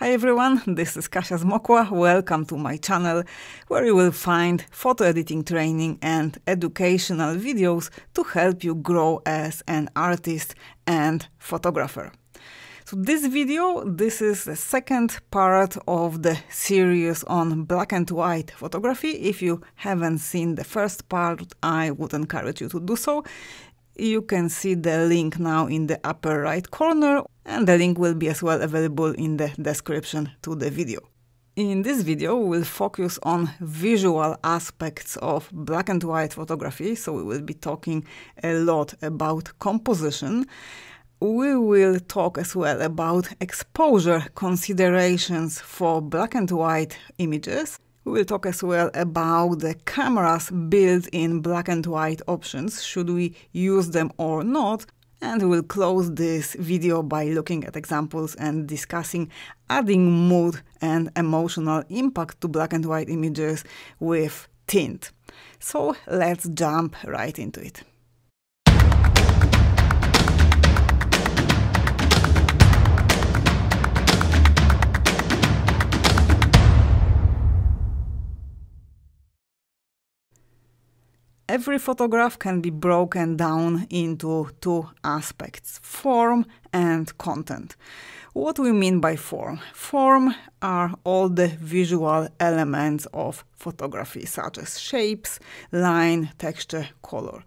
Hi everyone, this is Kasia Zmokła. Welcome to my channel, where you will find photo editing training and educational videos to help you grow as an artist and photographer. So this video, this is the second part of the series on black and white photography. If you haven't seen the first part, I would encourage you to do so. You can see the link now in the upper right corner and the link will be as well available in the description to the video. In this video, we'll focus on visual aspects of black and white photography, so we will be talking a lot about composition. We will talk as well about exposure considerations for black and white images, we will talk as well about the camera's built-in black and white options, should we use them or not, and we'll close this video by looking at examples and discussing adding mood and emotional impact to black and white images with tint. So let's jump right into it. Every photograph can be broken down into two aspects form and content. What we mean by form? Form are all the visual elements of photography, such as shapes, line, texture, color.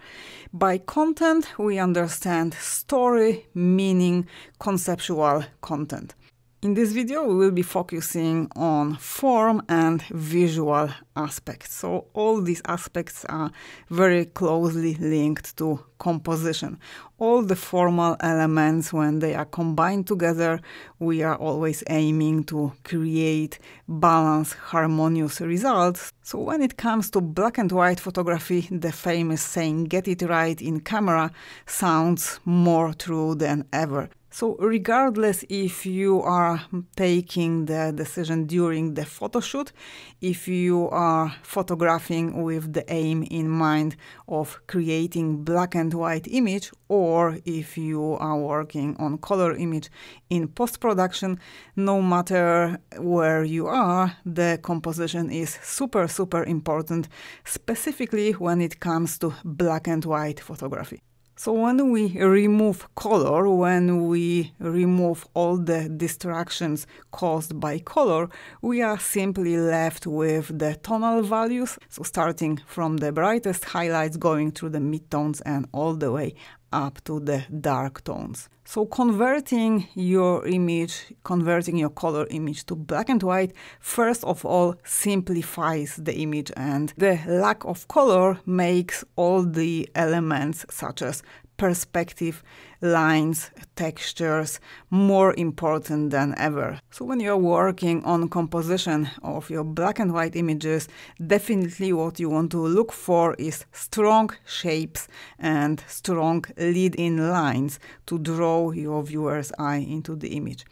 By content, we understand story, meaning, conceptual content. In this video, we will be focusing on form and visual aspects. So all these aspects are very closely linked to composition. All the formal elements, when they are combined together, we are always aiming to create balanced, harmonious results. So when it comes to black and white photography, the famous saying, get it right in camera, sounds more true than ever. So regardless if you are taking the decision during the photo shoot, if you are photographing with the aim in mind of creating black and white image, or if you are working on color image in post-production, no matter where you are, the composition is super, super important, specifically when it comes to black and white photography. So when we remove color, when we remove all the distractions caused by color, we are simply left with the tonal values. So starting from the brightest highlights, going through the midtones and all the way up to the dark tones. So converting your image, converting your color image to black and white, first of all simplifies the image and the lack of color makes all the elements such as perspective, lines, textures, more important than ever. So when you're working on composition of your black and white images, definitely what you want to look for is strong shapes and strong lead-in lines to draw your viewer's eye into the image.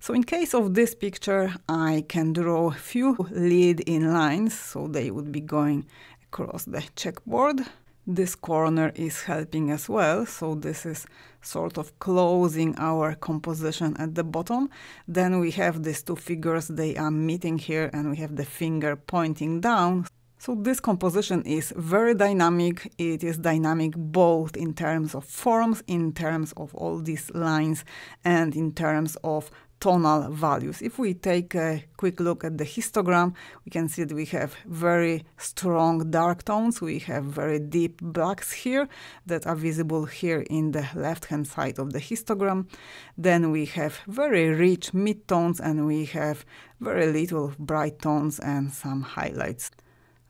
So in case of this picture, I can draw a few lead-in lines, so they would be going across the checkboard this corner is helping as well. So this is sort of closing our composition at the bottom. Then we have these two figures, they are meeting here and we have the finger pointing down. So this composition is very dynamic. It is dynamic both in terms of forms, in terms of all these lines, and in terms of tonal values. If we take a quick look at the histogram, we can see that we have very strong dark tones. We have very deep blacks here that are visible here in the left-hand side of the histogram. Then we have very rich mid-tones and we have very little bright tones and some highlights.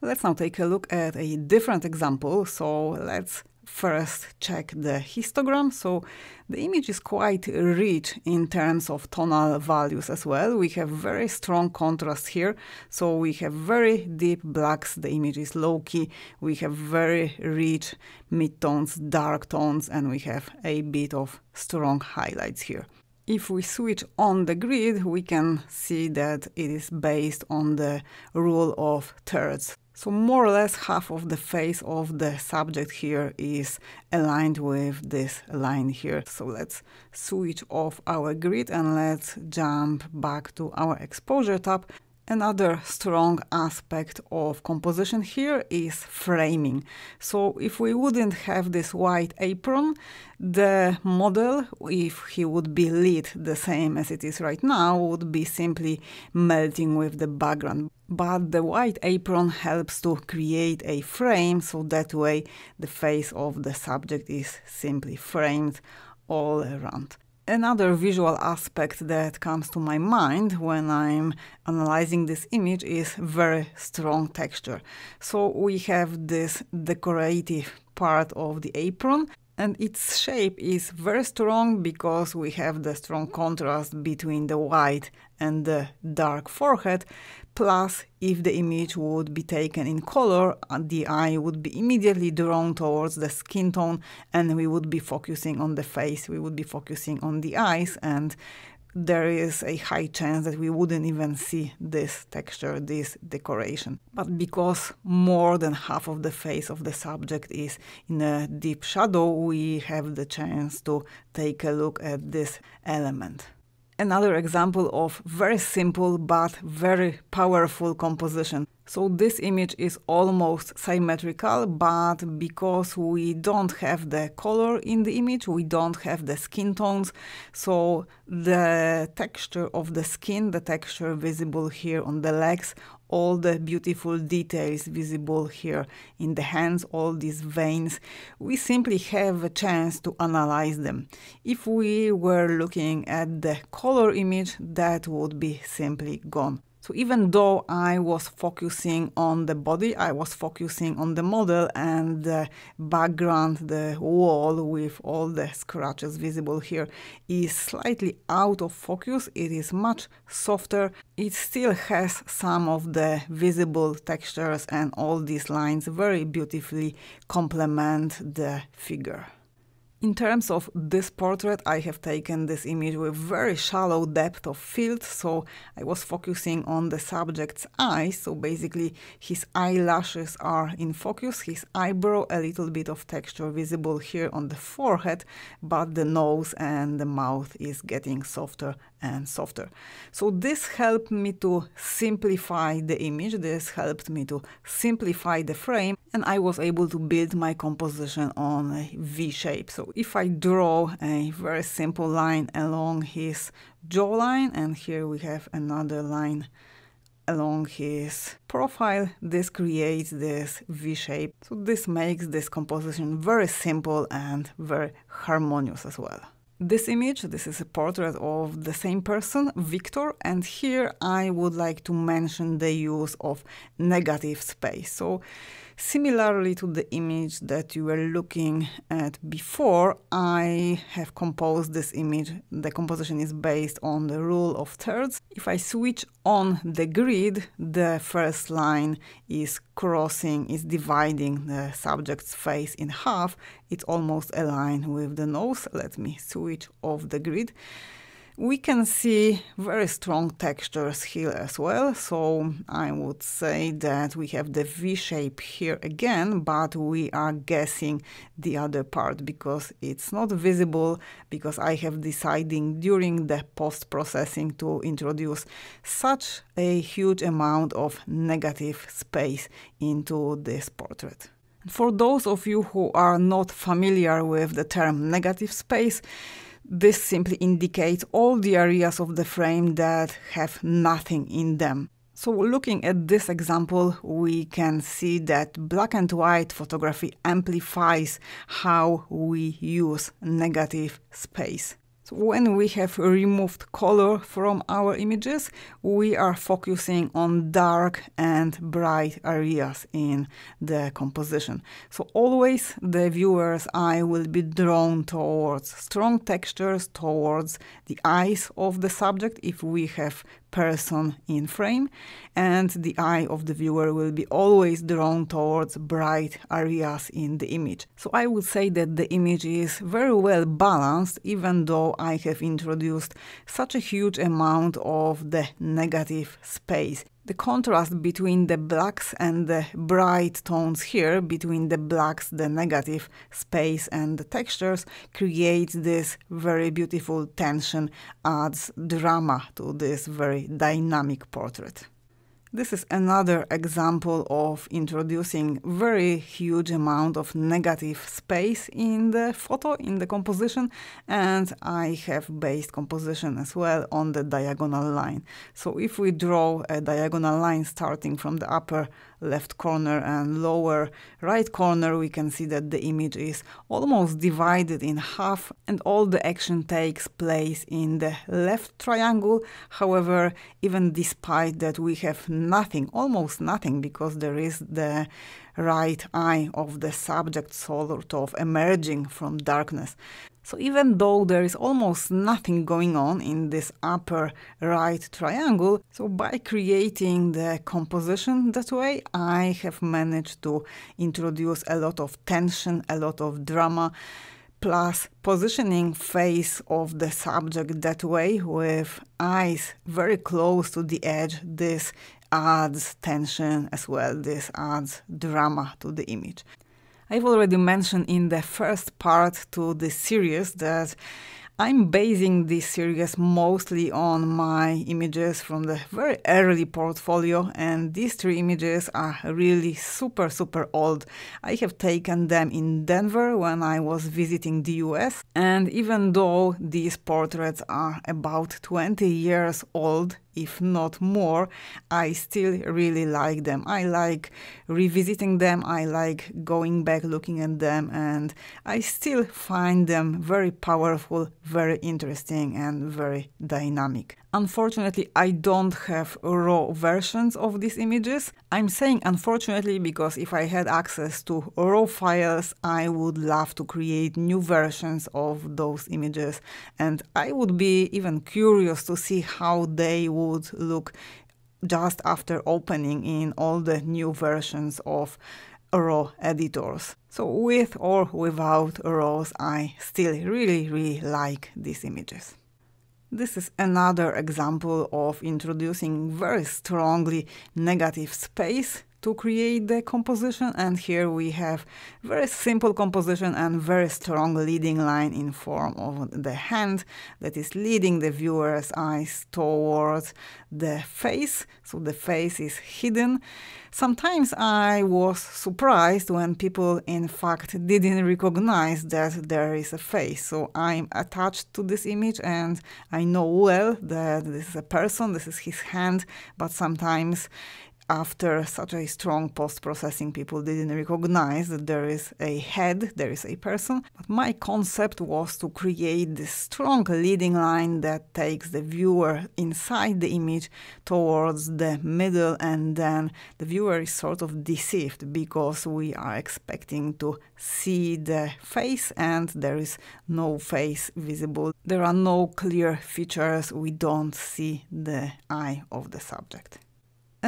Let's now take a look at a different example. So let's first check the histogram. So the image is quite rich in terms of tonal values as well. We have very strong contrast here. So we have very deep blacks, the image is low key. We have very rich midtones, dark tones, and we have a bit of strong highlights here. If we switch on the grid, we can see that it is based on the rule of thirds. So more or less half of the face of the subject here is aligned with this line here. So let's switch off our grid and let's jump back to our exposure tab Another strong aspect of composition here is framing. So if we wouldn't have this white apron, the model, if he would be lit the same as it is right now, would be simply melting with the background. But the white apron helps to create a frame, so that way the face of the subject is simply framed all around. Another visual aspect that comes to my mind when I'm analyzing this image is very strong texture. So we have this decorative part of the apron and its shape is very strong because we have the strong contrast between the white and the dark forehead, Plus, if the image would be taken in color, uh, the eye would be immediately drawn towards the skin tone and we would be focusing on the face, we would be focusing on the eyes, and there is a high chance that we wouldn't even see this texture, this decoration. But because more than half of the face of the subject is in a deep shadow, we have the chance to take a look at this element another example of very simple but very powerful composition. So this image is almost symmetrical, but because we don't have the color in the image, we don't have the skin tones, so the texture of the skin, the texture visible here on the legs all the beautiful details visible here in the hands, all these veins, we simply have a chance to analyze them. If we were looking at the color image, that would be simply gone. So even though I was focusing on the body, I was focusing on the model and the background, the wall with all the scratches visible here is slightly out of focus. It is much softer. It still has some of the visible textures and all these lines very beautifully complement the figure. In terms of this portrait, I have taken this image with very shallow depth of field, so I was focusing on the subject's eyes, so basically his eyelashes are in focus, his eyebrow, a little bit of texture visible here on the forehead, but the nose and the mouth is getting softer and softer. So this helped me to simplify the image, this helped me to simplify the frame, and I was able to build my composition on a V shape. So if I draw a very simple line along his jawline, and here we have another line along his profile, this creates this V shape. So this makes this composition very simple and very harmonious as well this image. This is a portrait of the same person, Victor, and here I would like to mention the use of negative space. So Similarly to the image that you were looking at before, I have composed this image. The composition is based on the rule of thirds. If I switch on the grid, the first line is crossing, is dividing the subject's face in half. It's almost aligned with the nose. Let me switch off the grid. We can see very strong textures here as well, so I would say that we have the V shape here again, but we are guessing the other part because it's not visible, because I have decided during the post-processing to introduce such a huge amount of negative space into this portrait. For those of you who are not familiar with the term negative space, this simply indicates all the areas of the frame that have nothing in them. So looking at this example, we can see that black and white photography amplifies how we use negative space. So when we have removed color from our images, we are focusing on dark and bright areas in the composition. So always the viewer's eye will be drawn towards strong textures, towards the eyes of the subject if we have person in frame, and the eye of the viewer will be always drawn towards bright areas in the image. So I would say that the image is very well balanced, even though I have introduced such a huge amount of the negative space the contrast between the blacks and the bright tones here, between the blacks, the negative space and the textures, creates this very beautiful tension, adds drama to this very dynamic portrait. This is another example of introducing very huge amount of negative space in the photo, in the composition, and I have based composition as well on the diagonal line. So if we draw a diagonal line starting from the upper left corner and lower right corner, we can see that the image is almost divided in half and all the action takes place in the left triangle. However, even despite that we have nothing, almost nothing, because there is the right eye of the subject sort of emerging from darkness. So even though there is almost nothing going on in this upper right triangle, so by creating the composition that way, I have managed to introduce a lot of tension, a lot of drama, plus positioning face of the subject that way with eyes very close to the edge. This adds tension as well, this adds drama to the image. I've already mentioned in the first part to the series that I'm basing this series mostly on my images from the very early portfolio and these three images are really super super old. I have taken them in Denver when I was visiting the US and even though these portraits are about 20 years old if not more, I still really like them. I like revisiting them, I like going back looking at them, and I still find them very powerful, very interesting, and very dynamic. Unfortunately, I don't have raw versions of these images. I'm saying unfortunately because if I had access to raw files, I would love to create new versions of those images, and I would be even curious to see how they would would look just after opening in all the new versions of RAW editors. So with or without RAWs, I still really, really like these images. This is another example of introducing very strongly negative space to create the composition and here we have very simple composition and very strong leading line in form of the hand that is leading the viewer's eyes towards the face so the face is hidden sometimes i was surprised when people in fact didn't recognize that there is a face so i'm attached to this image and i know well that this is a person this is his hand but sometimes after such a strong post processing, people didn't recognize that there is a head, there is a person. But my concept was to create this strong leading line that takes the viewer inside the image towards the middle, and then the viewer is sort of deceived because we are expecting to see the face, and there is no face visible. There are no clear features, we don't see the eye of the subject.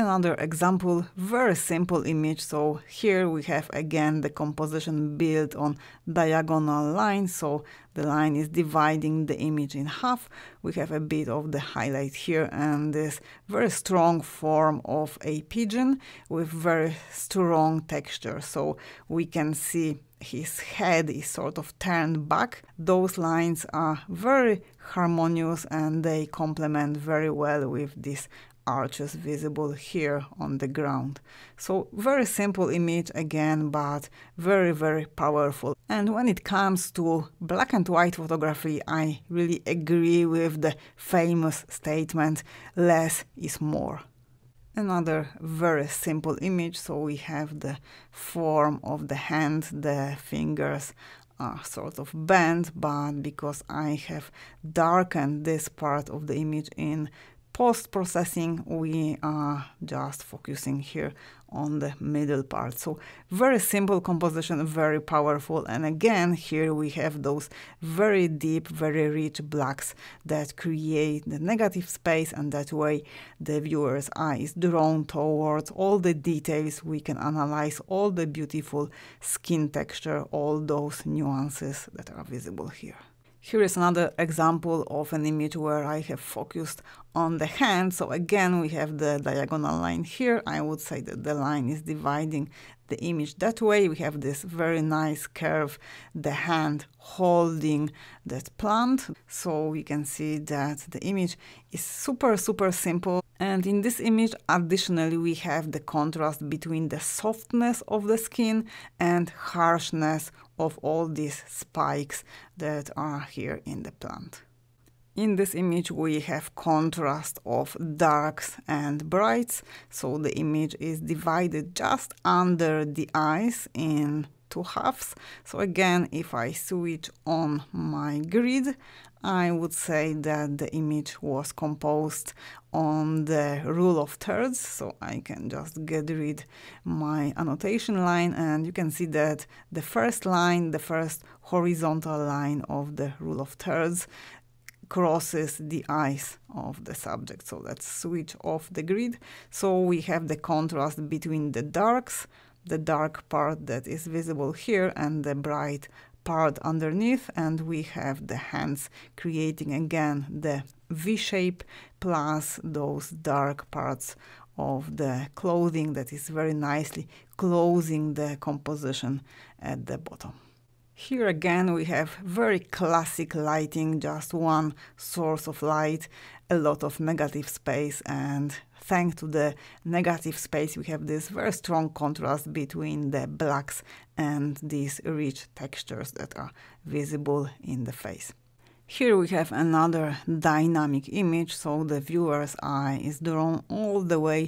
Another example, very simple image. So here we have again the composition built on diagonal line. So the line is dividing the image in half. We have a bit of the highlight here and this very strong form of a pigeon with very strong texture. So we can see his head is sort of turned back. Those lines are very harmonious and they complement very well with this arches visible here on the ground. So very simple image again, but very, very powerful. And when it comes to black and white photography, I really agree with the famous statement, less is more another very simple image. So we have the form of the hand, the fingers are sort of bent, but because I have darkened this part of the image in post-processing, we are just focusing here on the middle part. So very simple composition, very powerful. And again, here we have those very deep, very rich blacks that create the negative space and that way the viewer's eye is drawn towards all the details. We can analyze all the beautiful skin texture, all those nuances that are visible here. Here is another example of an image where I have focused on the hand. So again, we have the diagonal line here. I would say that the line is dividing the image that way. We have this very nice curve, the hand holding that plant. So we can see that the image is super, super simple. And in this image, additionally, we have the contrast between the softness of the skin and harshness of all these spikes that are here in the plant. In this image we have contrast of darks and brights, so the image is divided just under the eyes in two halves. So again, if I switch on my grid, I would say that the image was composed on the rule of thirds. So I can just get rid my annotation line and you can see that the first line, the first horizontal line of the rule of thirds crosses the eyes of the subject. So let's switch off the grid. So we have the contrast between the darks, the dark part that is visible here and the bright part underneath and we have the hands creating again the V shape plus those dark parts of the clothing that is very nicely closing the composition at the bottom. Here again we have very classic lighting, just one source of light, a lot of negative space and thanks to the negative space, we have this very strong contrast between the blacks and these rich textures that are visible in the face. Here we have another dynamic image, so the viewer's eye is drawn all the way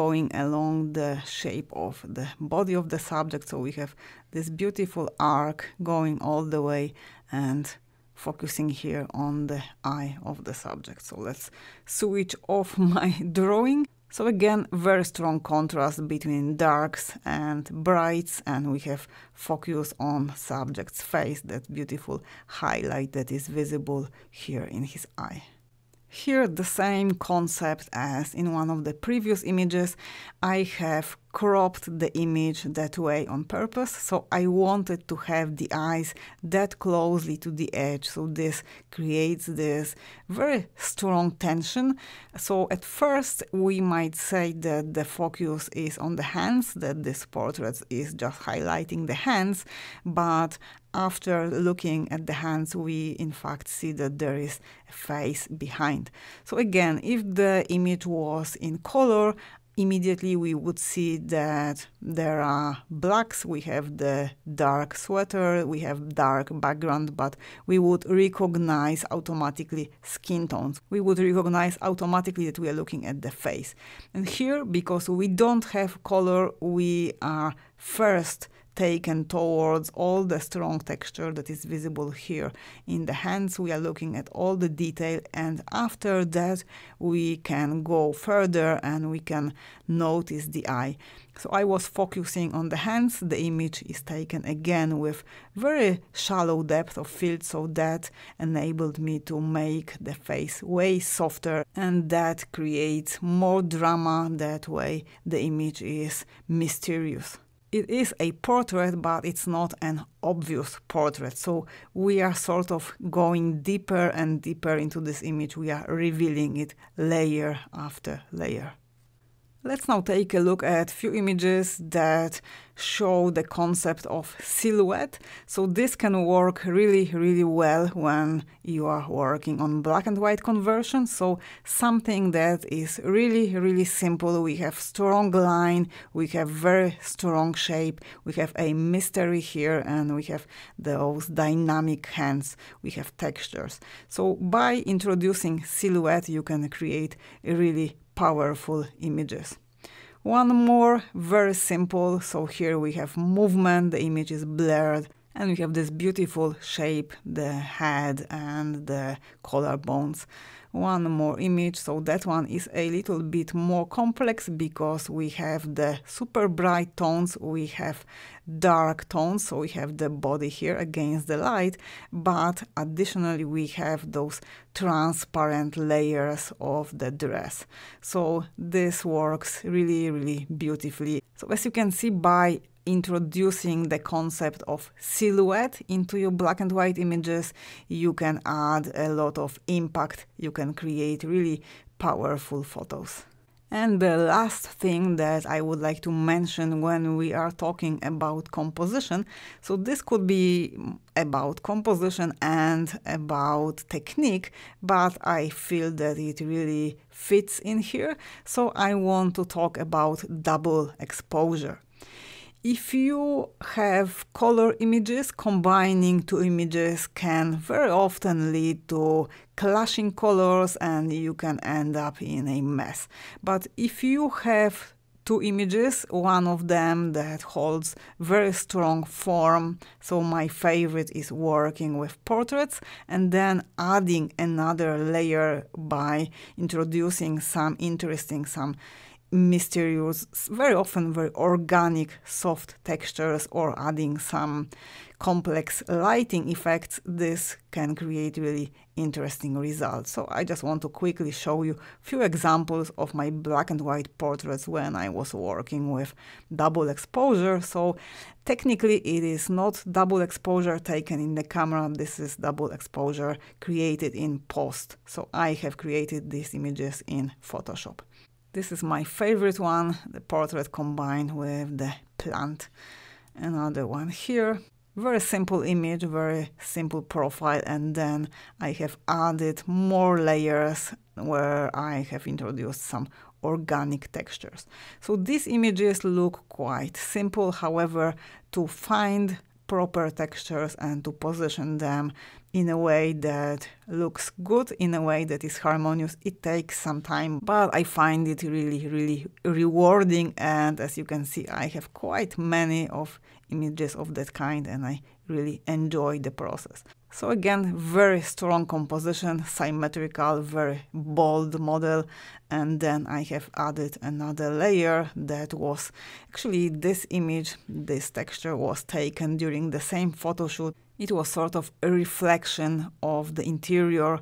going along the shape of the body of the subject. So we have this beautiful arc going all the way and focusing here on the eye of the subject. So let's switch off my drawing. So again, very strong contrast between darks and brights and we have focus on subject's face, that beautiful highlight that is visible here in his eye. Here the same concept as in one of the previous images, I have cropped the image that way on purpose. So I wanted to have the eyes that closely to the edge. So this creates this very strong tension. So at first we might say that the focus is on the hands, that this portrait is just highlighting the hands, but after looking at the hands, we in fact see that there is a face behind. So again, if the image was in color, immediately we would see that there are blacks, we have the dark sweater, we have dark background, but we would recognize automatically skin tones. We would recognize automatically that we are looking at the face. And here, because we don't have color, we are first taken towards all the strong texture that is visible here in the hands. We are looking at all the detail and after that we can go further and we can notice the eye. So I was focusing on the hands. The image is taken again with very shallow depth of field so that enabled me to make the face way softer and that creates more drama that way the image is mysterious it is a portrait, but it's not an obvious portrait. So we are sort of going deeper and deeper into this image. We are revealing it layer after layer. Let's now take a look at few images that show the concept of silhouette. So this can work really, really well when you are working on black and white conversion. So something that is really, really simple. We have strong line, we have very strong shape, we have a mystery here, and we have those dynamic hands, we have textures. So by introducing silhouette, you can create really powerful images. One more, very simple, so here we have movement, the image is blurred, and we have this beautiful shape, the head and the collarbones. One more image, so that one is a little bit more complex because we have the super bright tones, we have dark tones, so we have the body here against the light, but additionally we have those transparent layers of the dress. So this works really, really beautifully. So as you can see by introducing the concept of silhouette into your black and white images, you can add a lot of impact. You can create really powerful photos. And the last thing that I would like to mention when we are talking about composition, so this could be about composition and about technique, but I feel that it really fits in here. So I want to talk about double exposure if you have color images, combining two images can very often lead to clashing colors and you can end up in a mess. But if you have two images, one of them that holds very strong form, so my favorite is working with portraits, and then adding another layer by introducing some interesting, some mysterious, very often very organic, soft textures or adding some complex lighting effects, this can create really interesting results. So I just want to quickly show you a few examples of my black and white portraits when I was working with double exposure. So technically it is not double exposure taken in the camera, this is double exposure created in post. So I have created these images in Photoshop. This is my favorite one, the portrait combined with the plant. Another one here. Very simple image, very simple profile, and then I have added more layers where I have introduced some organic textures. So these images look quite simple, however, to find proper textures and to position them in a way that looks good, in a way that is harmonious. It takes some time, but I find it really, really rewarding. And as you can see, I have quite many of images of that kind and I really enjoy the process. So again, very strong composition, symmetrical, very bold model. And then I have added another layer that was actually this image, this texture was taken during the same photoshoot it was sort of a reflection of the interior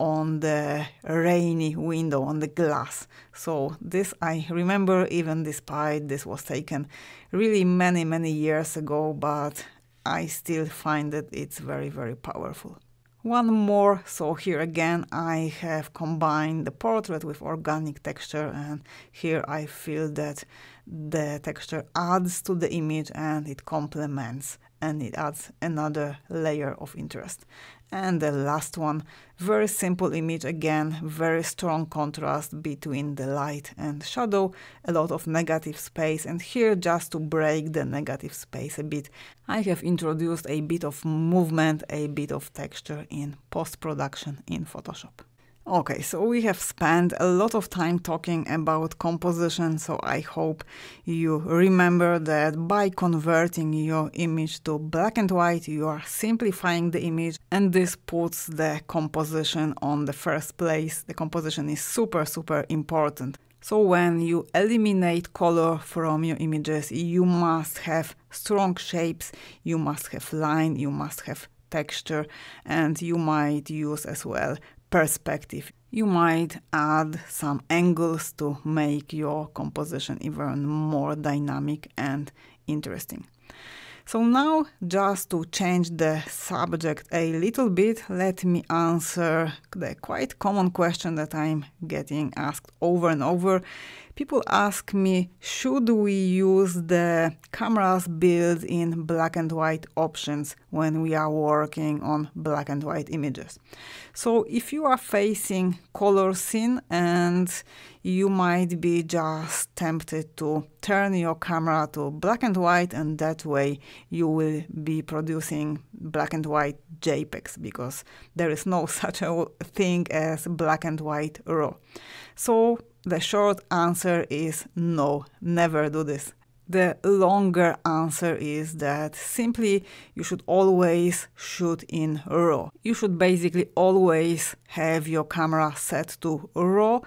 on the rainy window on the glass. So this I remember even despite this was taken really many many years ago but I still find that it's very very powerful. One more, so here again I have combined the portrait with organic texture and here I feel that the texture adds to the image and it complements and it adds another layer of interest. And the last one, very simple image again, very strong contrast between the light and shadow, a lot of negative space and here just to break the negative space a bit, I have introduced a bit of movement, a bit of texture in post-production in Photoshop. Okay, so we have spent a lot of time talking about composition, so I hope you remember that by converting your image to black and white, you are simplifying the image, and this puts the composition on the first place. The composition is super, super important. So when you eliminate color from your images, you must have strong shapes, you must have line, you must have texture and you might use as well perspective. You might add some angles to make your composition even more dynamic and interesting. So now, just to change the subject a little bit, let me answer the quite common question that I'm getting asked over and over people ask me, should we use the cameras built in black and white options when we are working on black and white images? So if you are facing color scene and you might be just tempted to turn your camera to black and white and that way you will be producing black and white JPEGs because there is no such a thing as black and white RAW. So the short answer is no, never do this. The longer answer is that simply you should always shoot in RAW. You should basically always have your camera set to RAW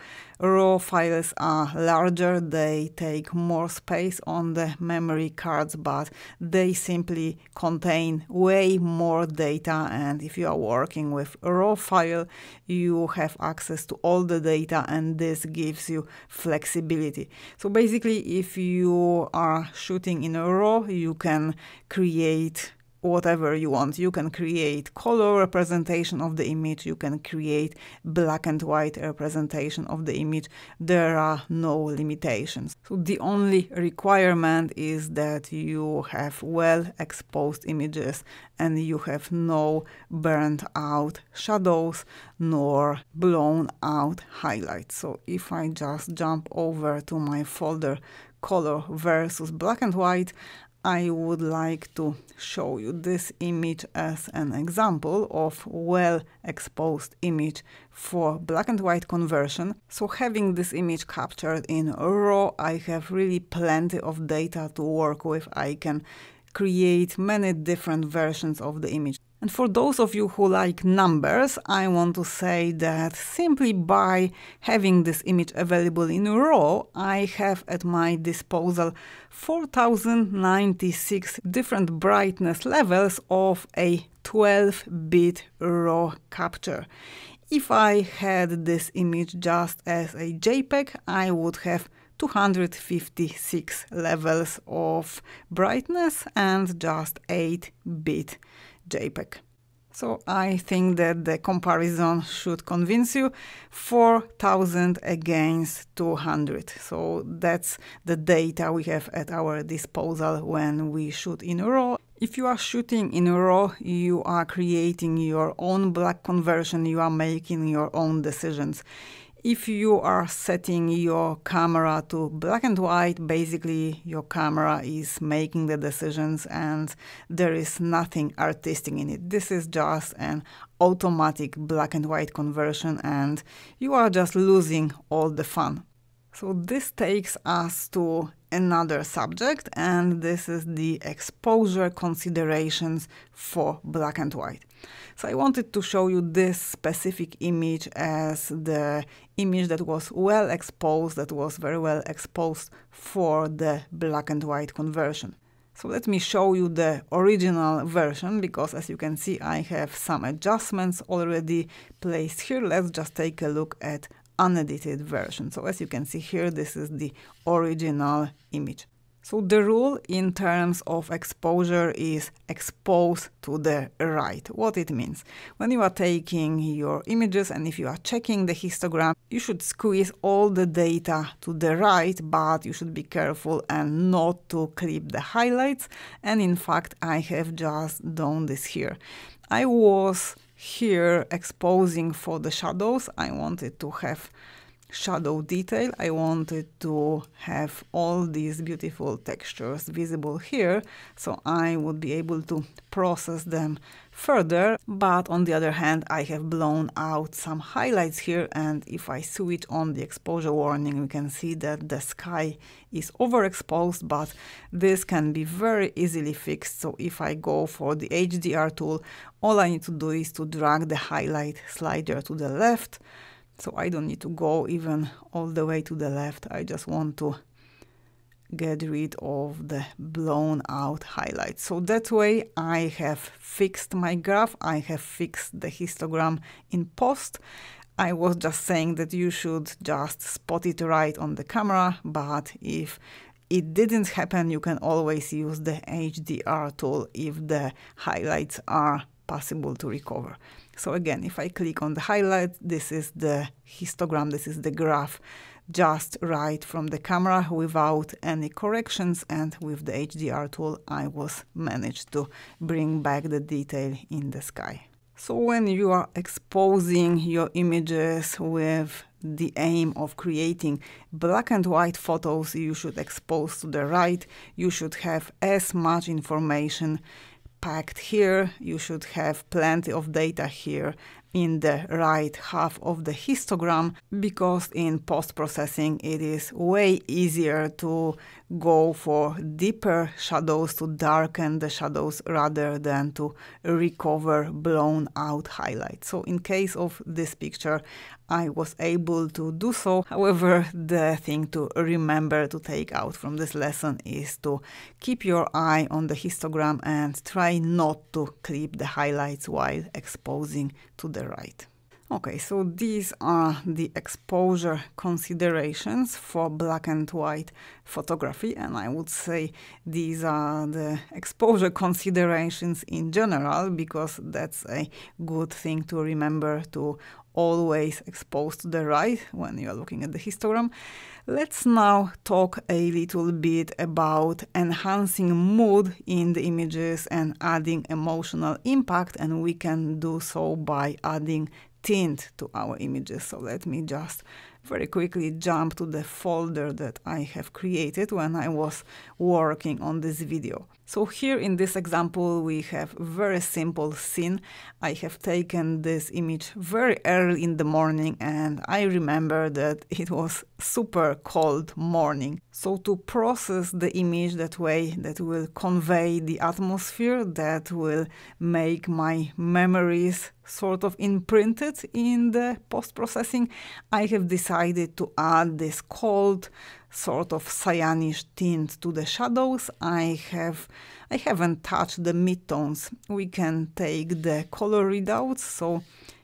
raw files are larger, they take more space on the memory cards, but they simply contain way more data. And if you are working with a raw file, you have access to all the data, and this gives you flexibility. So basically, if you are shooting in a raw, you can create whatever you want. You can create color representation of the image, you can create black and white representation of the image. There are no limitations. So the only requirement is that you have well exposed images and you have no burnt out shadows nor blown out highlights. So if I just jump over to my folder color versus black and white, I would like to show you this image as an example of well-exposed image for black and white conversion. So having this image captured in RAW, I have really plenty of data to work with. I can create many different versions of the image. And for those of you who like numbers, I want to say that simply by having this image available in RAW, I have at my disposal 4096 different brightness levels of a 12-bit RAW capture. If I had this image just as a JPEG, I would have 256 levels of brightness and just 8 bit JPEG. So I think that the comparison should convince you 4000 against 200. So that's the data we have at our disposal when we shoot in RAW. If you are shooting in RAW, you are creating your own black conversion, you are making your own decisions if you are setting your camera to black and white, basically your camera is making the decisions and there is nothing artistic in it. This is just an automatic black and white conversion and you are just losing all the fun. So this takes us to another subject and this is the exposure considerations for black and white. So I wanted to show you this specific image as the image that was well exposed, that was very well exposed for the black and white conversion. So let me show you the original version because as you can see I have some adjustments already placed here. Let's just take a look at unedited version. So as you can see here this is the original image. So the rule in terms of exposure is expose to the right. What it means? When you are taking your images and if you are checking the histogram, you should squeeze all the data to the right, but you should be careful and not to clip the highlights. And in fact, I have just done this here. I was here exposing for the shadows. I wanted to have shadow detail. I wanted to have all these beautiful textures visible here, so I would be able to process them further. But on the other hand, I have blown out some highlights here, and if I switch on the exposure warning, we can see that the sky is overexposed, but this can be very easily fixed. So if I go for the HDR tool, all I need to do is to drag the highlight slider to the left, so I don't need to go even all the way to the left. I just want to get rid of the blown out highlights. So that way I have fixed my graph, I have fixed the histogram in post. I was just saying that you should just spot it right on the camera, but if it didn't happen, you can always use the HDR tool if the highlights are possible to recover. So again, if I click on the highlight, this is the histogram, this is the graph just right from the camera without any corrections and with the HDR tool I was managed to bring back the detail in the sky. So when you are exposing your images with the aim of creating black and white photos you should expose to the right, you should have as much information packed here, you should have plenty of data here in the right half of the histogram because in post-processing it is way easier to go for deeper shadows to darken the shadows rather than to recover blown out highlights. So in case of this picture, I was able to do so. However, the thing to remember to take out from this lesson is to keep your eye on the histogram and try not to clip the highlights while exposing to the right. Okay, so these are the exposure considerations for black and white photography, and I would say these are the exposure considerations in general because that's a good thing to remember to always expose to the right when you're looking at the histogram. Let's now talk a little bit about enhancing mood in the images and adding emotional impact, and we can do so by adding tint to our images. So let me just very quickly jump to the folder that I have created when I was working on this video. So here in this example we have very simple scene. I have taken this image very early in the morning and I remember that it was super cold morning. So to process the image that way that will convey the atmosphere that will make my memories sort of imprinted in the post-processing, I have decided decided to add this cold sort of cyanish tint to the shadows. I have I haven't touched the midtones. We can take the color readouts. So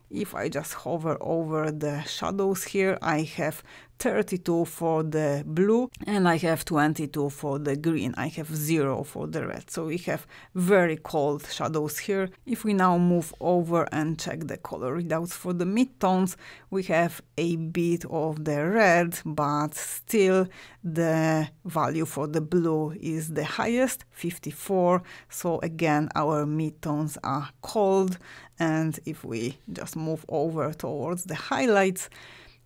if I just hover over the shadows here, I have 32 for the blue and I have 22 for the green. I have 0 for the red. So we have very cold shadows here. If we now move over and check the color readouts for the midtones, we have a bit of the red, but still the value for the blue is the highest, 54. So again, our midtones are cold. And if we just move over towards the highlights,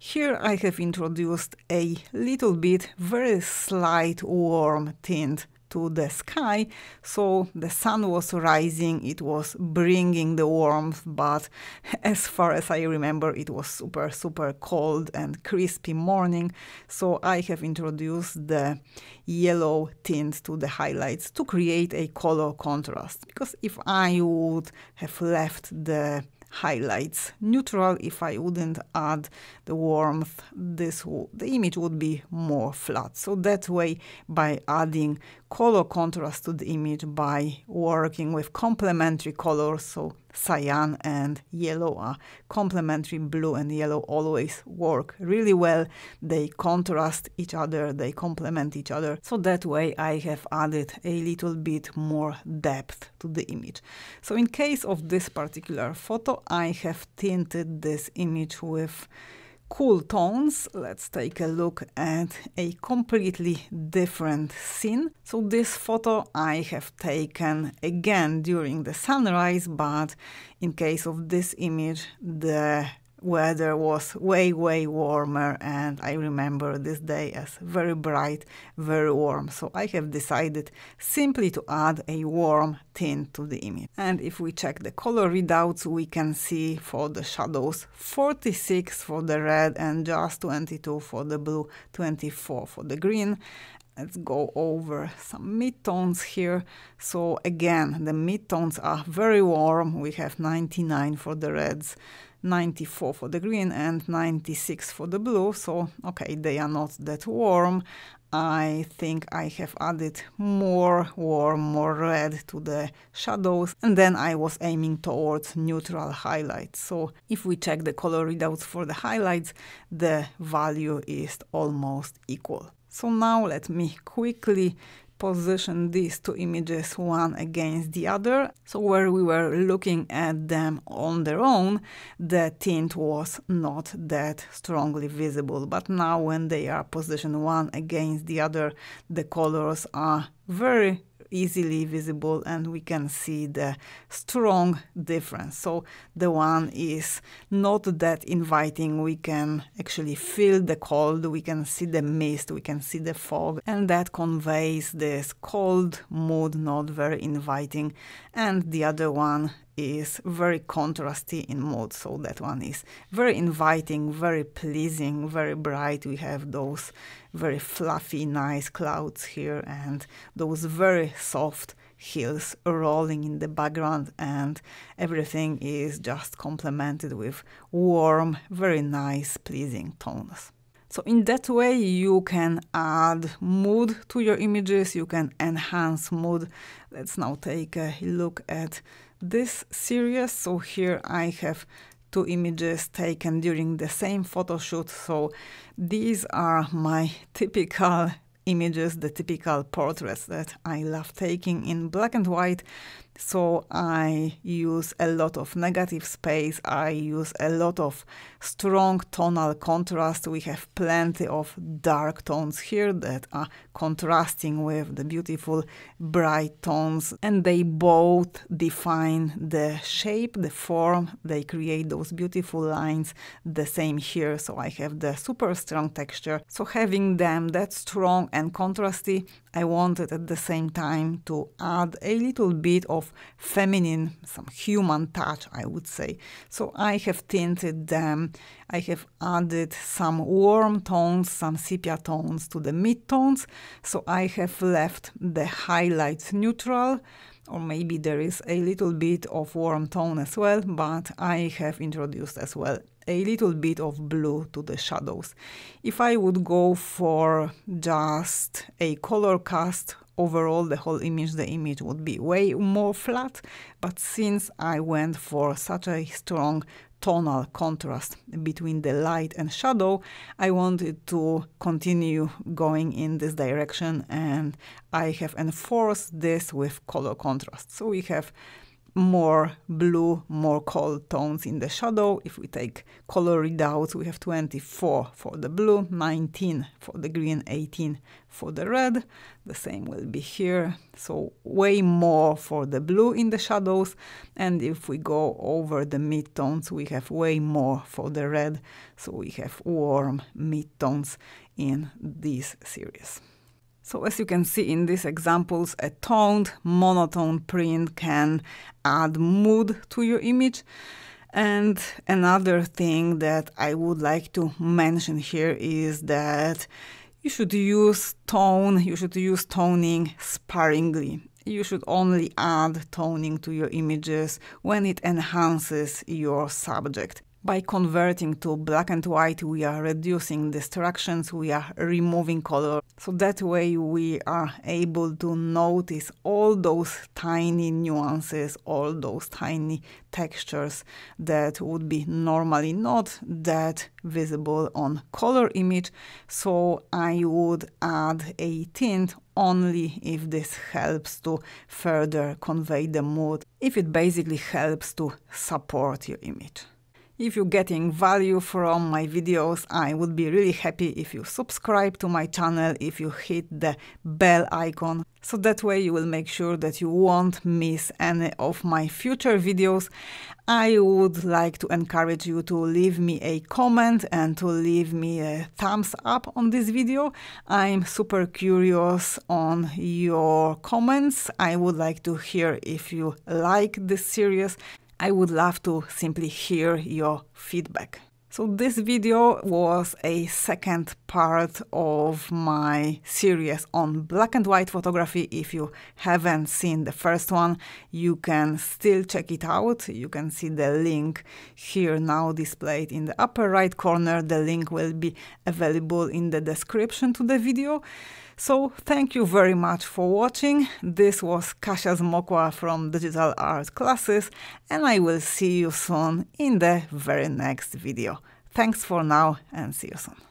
here I have introduced a little bit very slight warm tint to the sky, so the sun was rising, it was bringing the warmth, but as far as I remember, it was super, super cold and crispy morning, so I have introduced the yellow tint to the highlights to create a color contrast, because if I would have left the highlights. Neutral, if I wouldn't add the warmth, this the image would be more flat. So that way, by adding color contrast to the image, by working with complementary colors, so cyan and yellow are complementary. Blue and yellow always work really well. They contrast each other, they complement each other. So that way I have added a little bit more depth to the image. So in case of this particular photo, I have tinted this image with cool tones, let's take a look at a completely different scene. So this photo I have taken again during the sunrise, but in case of this image, the weather was way, way warmer, and I remember this day as very bright, very warm. So I have decided simply to add a warm tint to the image. And if we check the color readouts, we can see for the shadows 46 for the red and just 22 for the blue, 24 for the green. Let's go over some midtones here. So again, the midtones are very warm. We have 99 for the reds, 94 for the green and 96 for the blue. So, okay, they are not that warm. I think I have added more warm, more red to the shadows and then I was aiming towards neutral highlights. So if we check the color readouts for the highlights, the value is almost equal. So now let me quickly position these two images one against the other. So where we were looking at them on their own, the tint was not that strongly visible. But now when they are positioned one against the other, the colors are very easily visible and we can see the strong difference. So the one is not that inviting. We can actually feel the cold, we can see the mist, we can see the fog, and that conveys this cold mood, not very inviting. And the other one is very contrasty in mode. So that one is very inviting, very pleasing, very bright. We have those very fluffy, nice clouds here and those very soft hills rolling in the background and everything is just complemented with warm, very nice, pleasing tones. So in that way you can add mood to your images, you can enhance mood. Let's now take a look at this series. So here I have two images taken during the same photo shoot. So these are my typical images, the typical portraits that I love taking in black and white. So I use a lot of negative space, I use a lot of strong tonal contrast. We have plenty of dark tones here that are contrasting with the beautiful bright tones, and they both define the shape, the form, they create those beautiful lines. The same here, so I have the super strong texture. So having them that strong and contrasty I wanted at the same time to add a little bit of feminine, some human touch, I would say. So I have tinted them. I have added some warm tones, some sepia tones to the mid tones. So I have left the highlights neutral, or maybe there is a little bit of warm tone as well, but I have introduced as well a little bit of blue to the shadows. If I would go for just a color cast overall the whole image, the image would be way more flat, but since I went for such a strong tonal contrast between the light and shadow, I wanted to continue going in this direction and I have enforced this with color contrast. So we have more blue, more cold tones in the shadow. If we take color readouts, we have 24 for the blue, 19 for the green, 18 for the red. The same will be here. So way more for the blue in the shadows. And if we go over the midtones, we have way more for the red. So we have warm midtones in this series. So as you can see in these examples, a toned, monotone print can add mood to your image. And another thing that I would like to mention here is that you should use tone, you should use toning sparingly. You should only add toning to your images when it enhances your subject. By converting to black and white, we are reducing distractions, we are removing color. So that way we are able to notice all those tiny nuances, all those tiny textures that would be normally not that visible on color image. So I would add a tint only if this helps to further convey the mood, if it basically helps to support your image. If you're getting value from my videos, I would be really happy if you subscribe to my channel, if you hit the bell icon. So that way you will make sure that you won't miss any of my future videos. I would like to encourage you to leave me a comment and to leave me a thumbs up on this video. I'm super curious on your comments. I would like to hear if you like this series I would love to simply hear your feedback. So this video was a second part of my series on black and white photography. If you haven't seen the first one, you can still check it out. You can see the link here now displayed in the upper right corner. The link will be available in the description to the video. So thank you very much for watching. This was Kasia Zmokwa from Digital Art Classes and I will see you soon in the very next video. Thanks for now and see you soon.